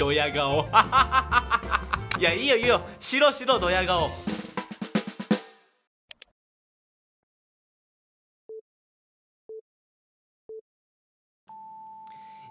ドヤ顔 いやいいよいいよ白白ドヤ顔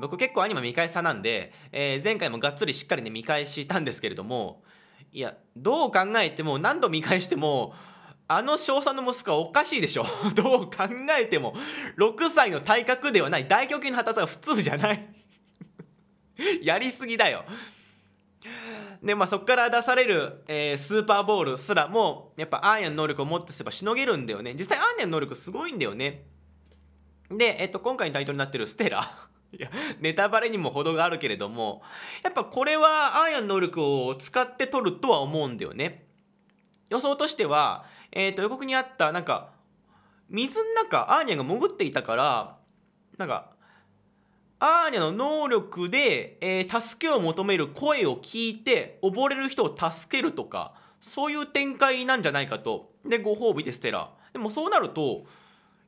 僕結構アニメ見返しなんで、えー、前回もがっつりしっかりね見返したんですけれどもいやどう考えても何度見返してもあの小3の息子はおかしいでしょ どう考えても6歳の体格ではない大胸筋の発達は普通じゃない やりすぎだよ。でまあ、そこから出される、えー、スーパーボールすらもやっぱアーニャの能力をもっとすればしのげるんだよね実際アーニャの能力すごいんだよねで、えっと、今回のタイトルになってる「ステラ」いやネタバレにも程があるけれどもやっぱこれはアーニャの能力を使って取るとは思うんだよね予想としては、えっと予告にあったなんか水の中アーニャが潜っていたからなんかアーニャの能力で、えー、助けを求める声を聞いて溺れる人を助けるとかそういう展開なんじゃないかとでご褒美でステラでもそうなると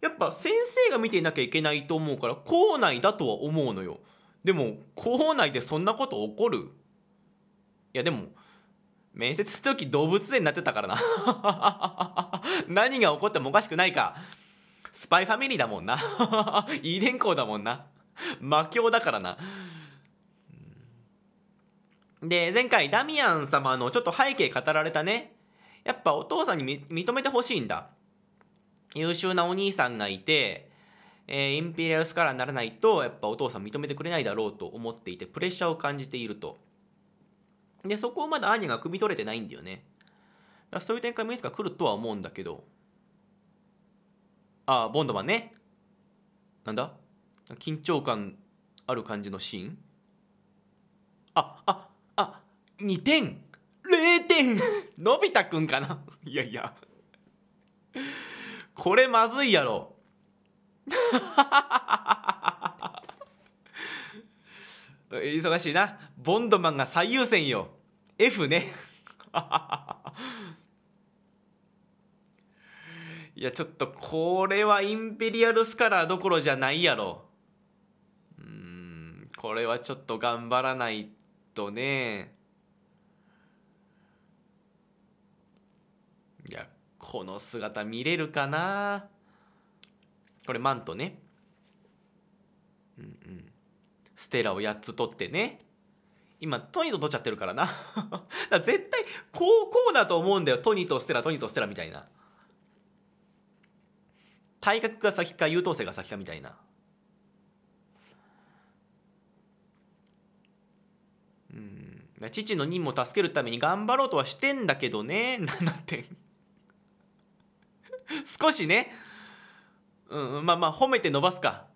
やっぱ先生が見ていなきゃいけないと思うから校内だとは思うのよでも校内でそんなこと起こるいやでも面接すと時動物園になってたからな 何が起こってもおかしくないかスパイファミリーだもんな 遺伝校だもんな 魔境だからな。で、前回ダミアン様のちょっと背景語られたね。やっぱお父さんに認めてほしいんだ。優秀なお兄さんがいて、えー、インペリアルスカラーにならないと、やっぱお父さん認めてくれないだろうと思っていて、プレッシャーを感じていると。で、そこをまだ兄が汲み取れてないんだよね。だそういう展開もいつか来るとは思うんだけど。ああ、ボンドマンね。なんだ緊張感ある感じのシーンあああ2点0点の び太くんかな いやいやこれまずいやろ 忙しいなボンドマンが最優先よ F ねいやちょっとこれはインペリアルスカラーどころじゃないやろこれはちょっと頑張らないとねいやこの姿見れるかなこれマントねうんうんステラを8つ取ってね今トニーと取っちゃってるからな だ絶対こうこうだと思うんだよトニーとステラトニーとステラみたいな体格が先か優等生が先かみたいな父の任務を助けるために頑張ろうとはしてんだけどね7点 少しねうんまあまあ褒めて伸ばすか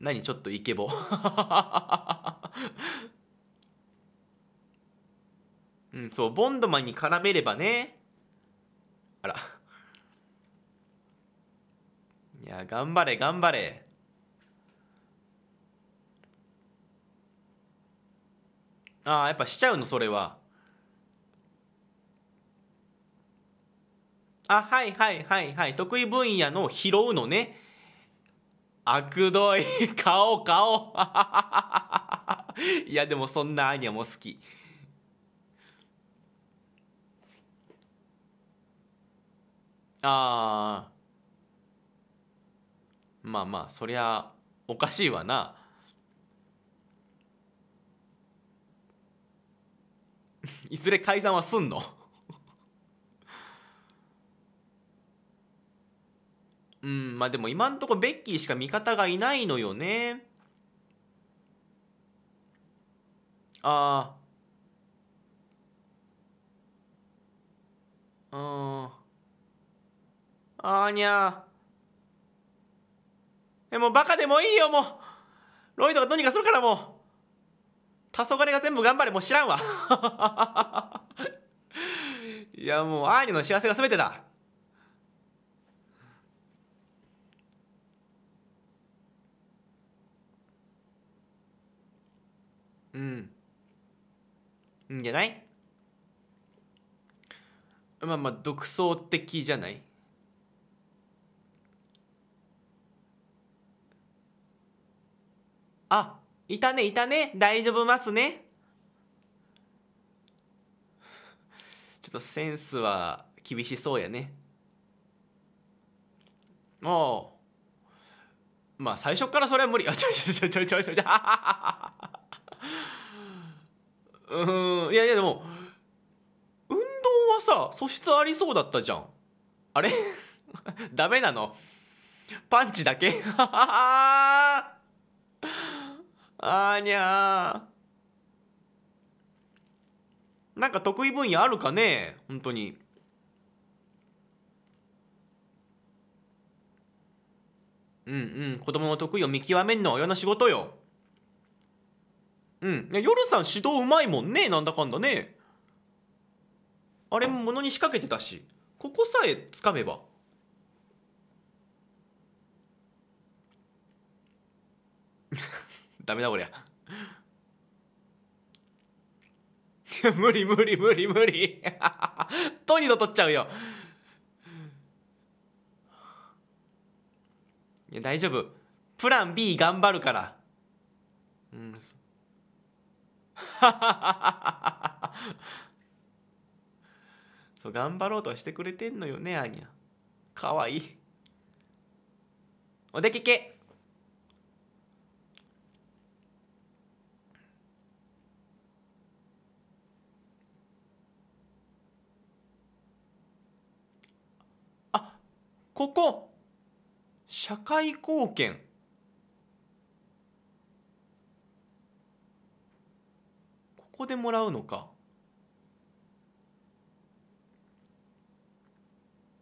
何ちょっとイケボ うんそうボンドマンに絡めればねあらいや頑張れ頑張れああやっぱしちゃうのそれはあはいはいはいはい得意分野の拾うのねあくどい顔顔 いやでもそんなアニャも好きああまあまあそりゃおかしいわな いずれ解散はすんの うんまあでも今んとこベッキーしか味方がいないのよねああうんあーにゃーえもうバカでもいいよもうロイドがどうにかするからもう黄昏が全部頑張れもう知らんわ いやもうアーニの幸せが全てだうんいいんじゃないまあまあ独創的じゃないあいたねいたね大丈夫ますねちょっとセンスは厳しそうやねああまあ最初からそれは無理あちょいちょいちょいちょいちょいちょい うんいやいやでも運動はさ素質ありそうだったじゃんあれ ダメなのパンチだけ あーにゃーなんか得意分野あるかね本当にうんうん子供の得意を見極めんのは親の仕事ようん夜さん指導うまいもんねなんだかんだねあれもものに仕掛けてたしここさえつかめばダメだこりゃ 無理無理無理無理トニーと取っちゃうよいや大丈夫プラン B 頑張るからうん そう頑張ろうとしてくれてんのよねアニャかわいいおでけけここ社会貢献ここでもらうのか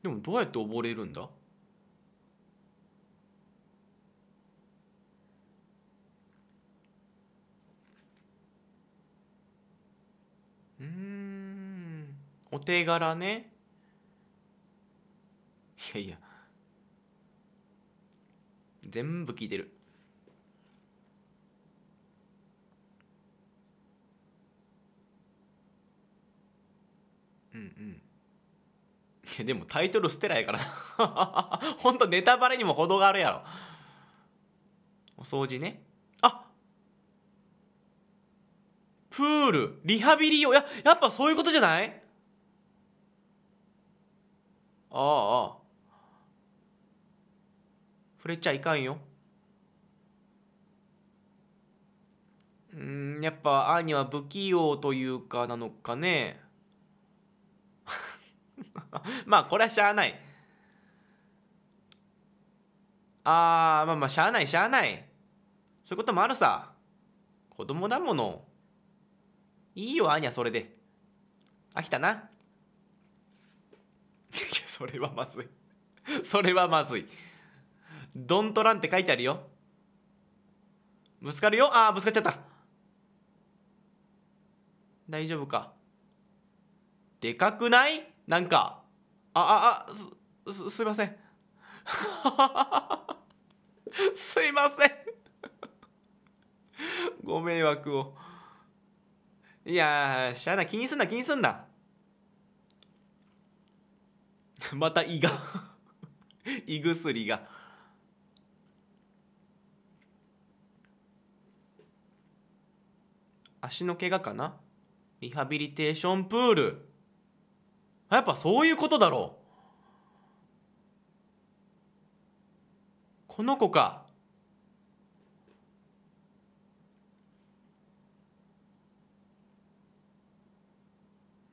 でもどうやって溺れるんだうんお手柄ねいやいや全部聞いてるうんうんいやでもタイトル捨てないからほんとネタバレにも程があるやろお掃除ねあプールリハビリ用ややっぱそういうことじゃないああああ触れちゃいかんようんやっぱ兄は不器用というかなのかね まあこれはしゃあないあーまあまあしゃあないしゃあないそういうこともあるさ子供だものいいよ兄はそれで飽きたな いやそれはまずいそれはまずいドントランって書いてあるよぶつかるよああ、ぶつかっちゃった大丈夫かでかくないなんかあああすすいません すいません ご迷惑をいやしゃあな気にすんな気にすんな また胃が胃薬が。足の怪我かなリハビリテーションプールやっぱそういうことだろうこの子か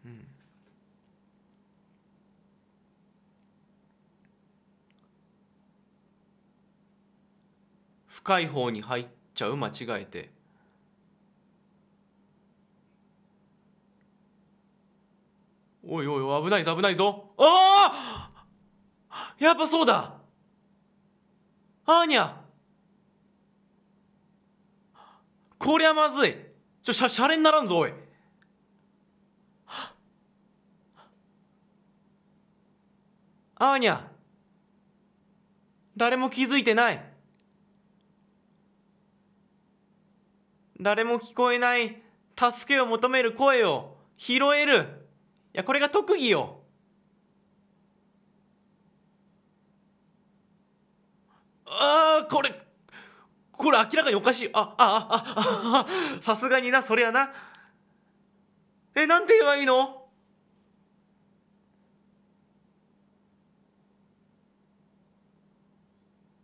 うん深い方に入っちゃう間違えて。おいおい危ないぞ危ないぞああやっぱそうだアーニャこりゃまずいちょしゃしゃれにならんぞおいアーニャ誰も気づいてない誰も聞こえない助けを求める声を拾えるやこれが特技よああこれこれ明らかにおかしいあああああさすがになそりゃなえなんて言えばいいの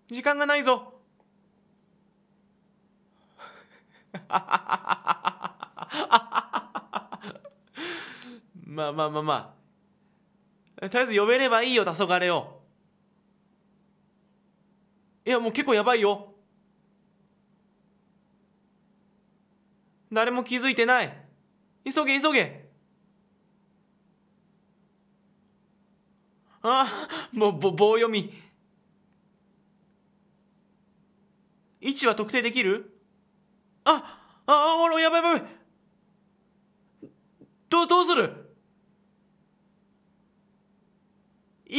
時間がないぞあ、あ、ハハハハハハまあまあまあまあとりあえず呼べればいいよ黄昏をいやもう結構やばいよ誰も気づいてない急げ急げああもうぼ棒読み位置は特定できるあああやばいやばいどどうする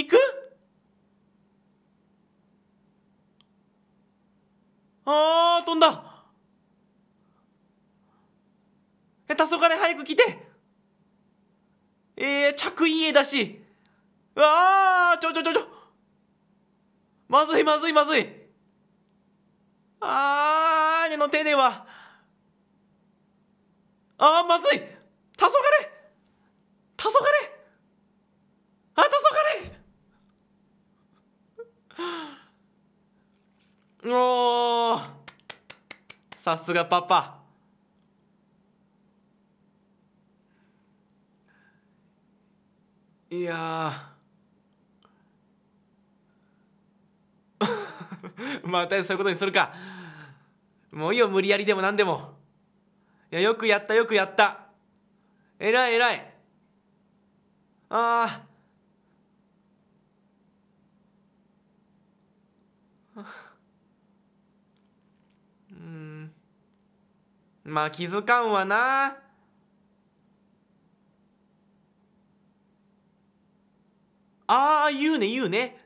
行くあー、飛んだえ、黄昏早く来てえー、着衣絵だし。うわー、ちょちょちょちょ。まずいまずいまずい。あー、姉の手では。あー、まずい黄昏さすがパパいや またそういうことにするかもういいよ無理やりでも何でもいやよくやったよくやった偉い偉いああまあ気づかんわなああ言うね言うね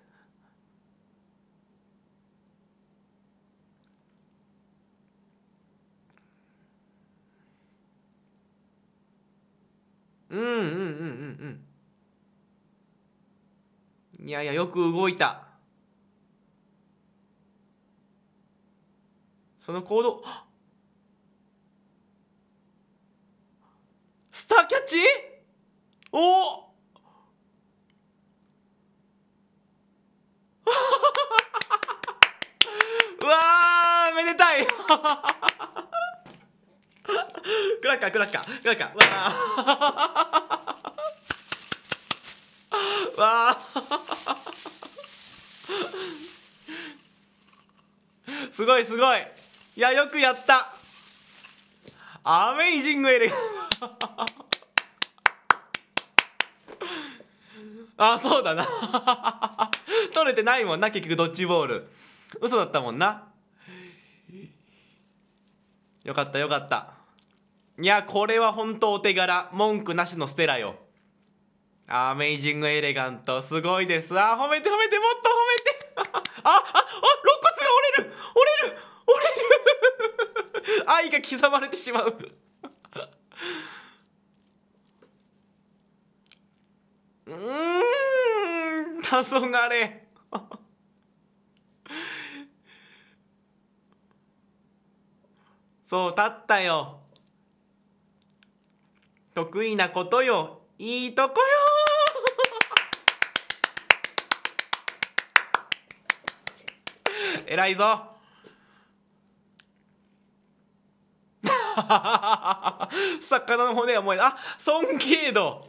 うんうんうんうんうんいやいやよく動いたその行動ターキャッチおお うわめでたい クラッカークラッカークラッカーわあ わあすごいすごいいやよくやったアメイジングエレガン あそうだな 取れてないもんな結局ドッジボール嘘だったもんなよかったよかったいやこれは本当お手柄文句なしのステラよアメイジングエレガントすごいですあ褒めて褒めてもっと褒めて あああ肋骨が折れる折れる折れる愛が刻まれてしまううん黄昏そう立ったよ得意なことよいいとこよ偉いぞ 魚の骨はもい。あ尊敬度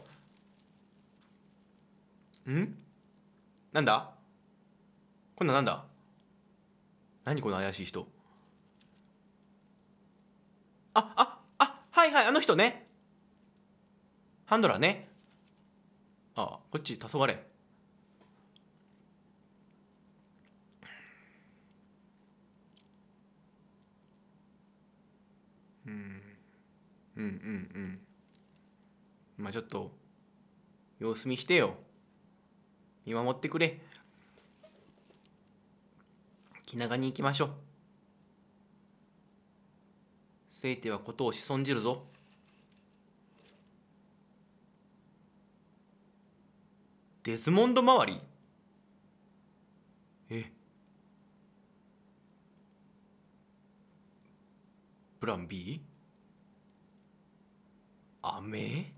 んなんだこんなんなんだ何この怪しい人あああはいはいあの人ねハンドラーねああこっち黄昏うんうんうんまあちょっと様子見してよ見守ってくれ気長に行きましょうせいてはことを子孫じるぞデズモンド周りえプラン B? 飴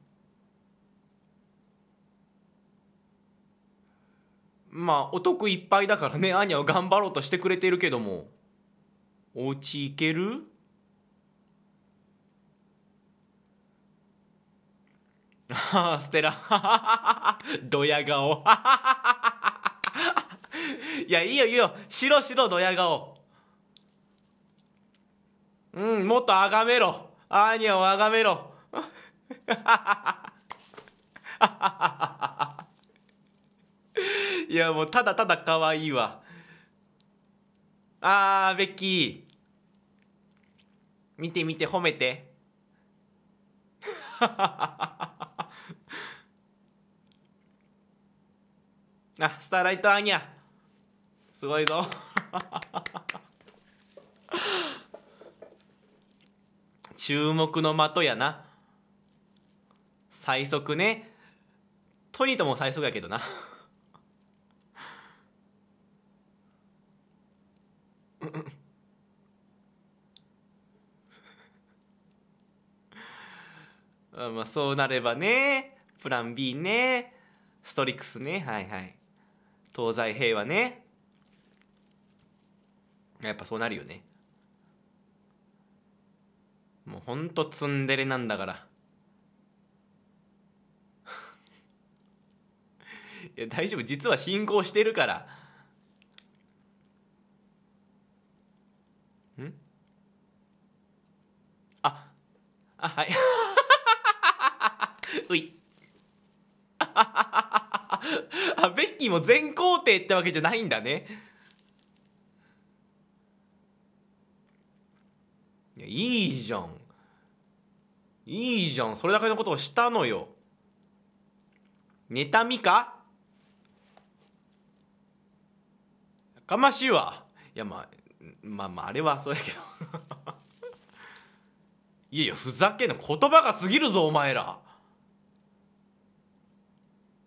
まあお得いっぱいだからねアーニャは頑張ろうとしてくれてるけどもお家行けるああステラドヤ顔 いやいいよいいよ白白ドヤ顔うんもっとあがめろアーニャをあがめろ いやもうただただ可愛いわあーベッキー見て見て褒めて あスターライトアニャすごいぞ 注目の的やな最速ねトニーとも最速やけどなまあそうなればねプラン B ねストリックスねはいはい東西平和ねやっぱそうなるよねもうほんとツンデレなんだから。いや大丈夫実は進行してるからんああはい うい あベッキーも全工程ってわけじゃないんだねいやいいじゃんいいじゃんそれだけのことをしたのよ妬みかかましいわいやまあまあまああれはそうやけど いやいやふざけんな言葉がすぎるぞお前ら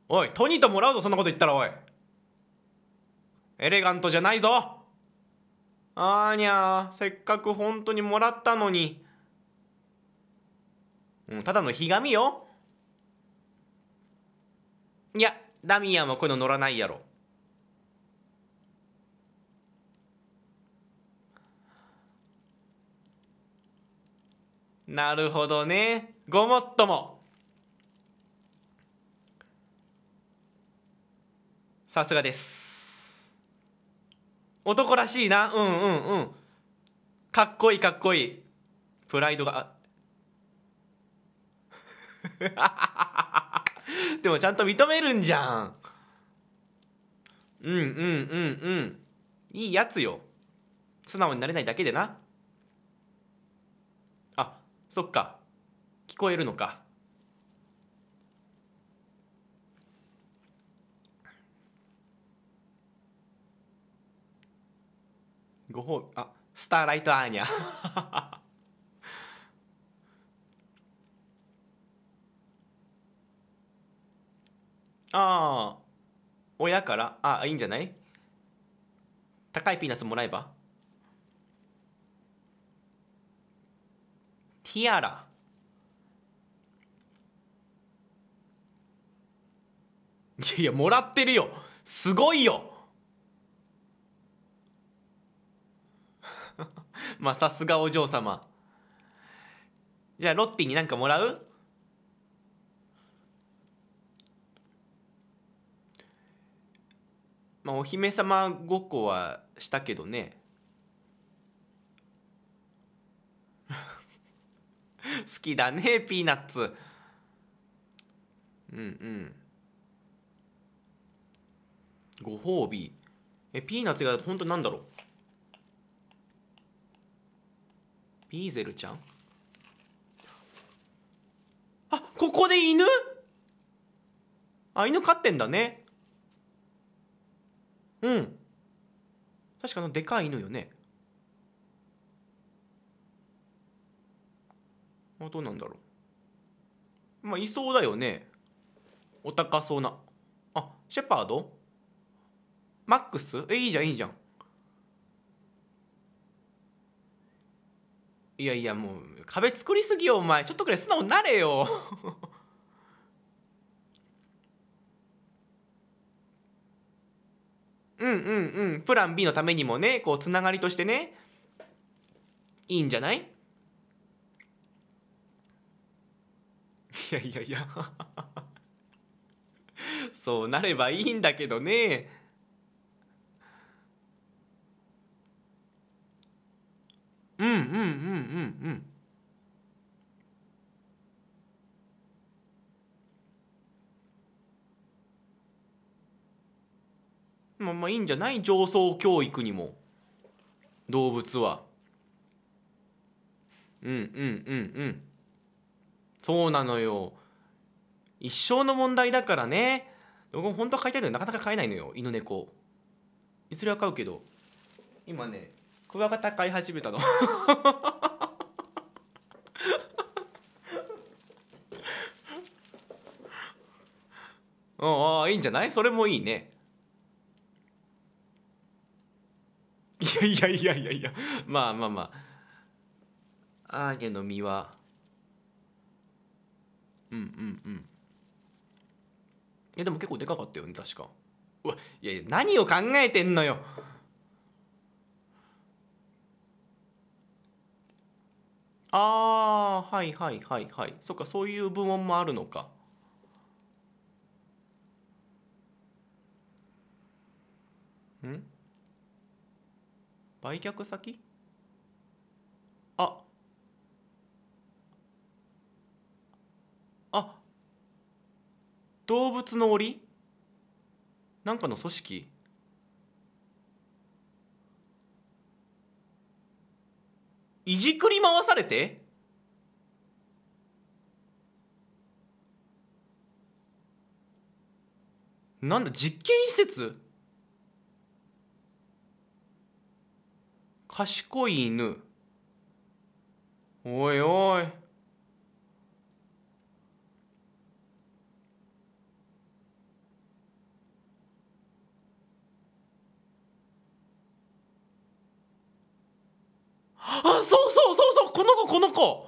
おいトニーともらうぞそんなこと言ったらおいエレガントじゃないぞあーにゃーせっかく本当にもらったのに、うん、ただのひがみよいやダミアンはこういうの乗らないやろなるほどねごもっともさすがです男らしいなうんうんうんかっこいいかっこいいプライドが でもちゃんと認めるんじゃんうんうんうんうんいいやつよ素直になれないだけでなそっか聞こえるのかごほあスターライトアーニャ ああ親からあいいんじゃない高いピーナッツもらえばティアラいやいやもらってるよすごいよ まあさすがお嬢様じゃあロッティになんかもらうまあお姫様ごっこはしたけどね好きだねピーナッツうんうんご褒美えピーナッツが本当なんだろうビーゼルちゃんあここで犬あ犬飼ってんだねうん確かのでかい犬よねあどうなんだろうまあいそうだよねお高そうなあシェパードマックスえいいじゃんいいじゃんいやいやもう壁作りすぎよお前ちょっとくらい素直になれよ うんうんうんプラン B のためにもねこうつながりとしてねいいんじゃないやいやいや そうなればいいんだけどねうんうんうんうんうんまあまあいいんじゃない上層教育にも動物はうんうんうんうんそうなのよ一生の問題だからね僕本当は飼いたいのになかなか飼えないのよ犬猫いずれは飼うけど今ねクワガタ飼い始めたの ああいいんじゃないそれもいいねいやいやいやいやいやまあまあまあアーゲの実はうんうんうんいやでも結構でかかったよね確かうわいやいや何を考えてんのよあーはいはいはいはいそっかそういう部門もあるのかん売却先動物の檻なんかの組織いじくり回されてなんだ実験施設賢い犬おいおいあそうそうそうそうこの子この子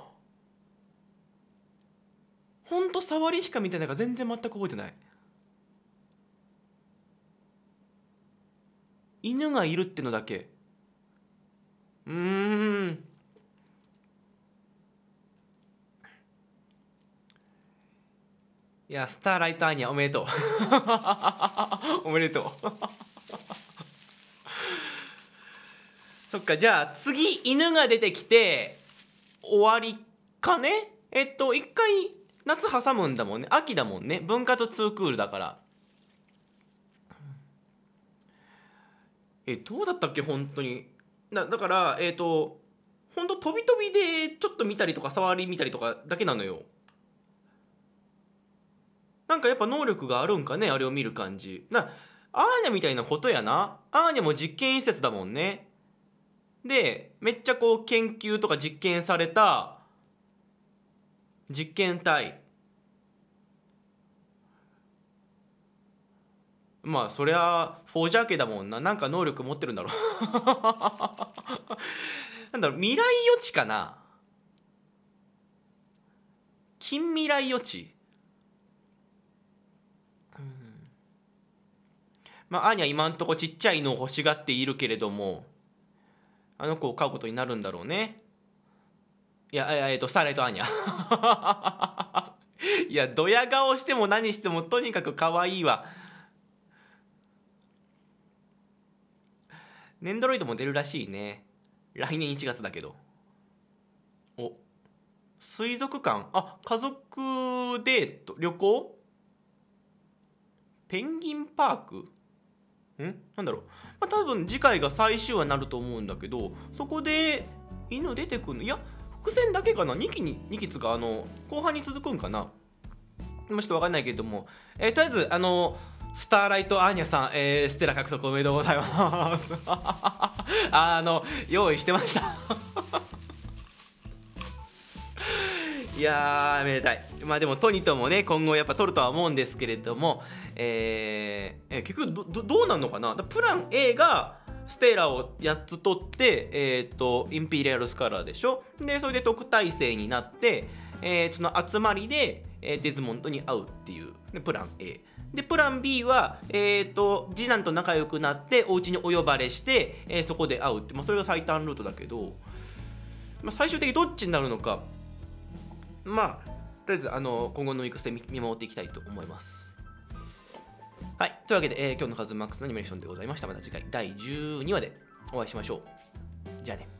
ほんと触りしか見てないから全然全く覚えてない犬がいるってのだけうんいやスターライトアーニャおめでとう おめでとうそっかじゃあ次犬が出てきて終わりかねえっと一回夏挟むんだもんね秋だもんね文化とツークールだからえどうだったっけ本当にだだからえっ、ー、と本当飛び飛びでちょっと見たりとか触り見たりとかだけなのよなんかやっぱ能力があるんかねあれを見る感じなアーニャみたいなことやなアーニャも実験施設だもんねでめっちゃこう研究とか実験された実験体まあそりゃフォージャー系だもんななんか能力持ってるんだろう なんだろう未来予知かな近未来予知、うん、まあ兄は今んとこちっちゃいのを欲しがっているけれどもあの子を飼うことになるんだろうねいやえっ、とスターライトアーニャ いやドヤ顔しても何してもとにかく可愛いわネンドロイドも出るらしいね来年1月だけどお水族館あ家族デート旅行ペンギンパークんなんだろう、まあ、多分次回が最終話になると思うんだけどそこで犬出てくるのいや伏線だけかな2期に2期つかあの後半に続くんかなちょっと分かんないけれども、えー、とりあえずあのスターライトアーニャさん、えー、ステラ獲得おめでとうございます あの用意してましたいやーめでたいまあでもトニともね今後やっぱ取るとは思うんですけれどもえー、え結局どどうなんのかなプラン A がステーラを8つ取って、えーと、インピリアルスカラーでしょでそれで特待生になって、えー、その集まりで、えデズモンドに会うっていうでプラン A でプラン B は、えーと、と次男と仲良くなってお家にお呼ばれして、えー、そこで会うって、まあ、それが最短ルートだけど、まあ、最終的にどっちになるのかまあとりあえずあの今後の行く末見守っていきたいと思いますはい。というわけで、えー、今日のカズマックスのアニメーションでございました。また次回第12話でお会いしましょう。じゃあね。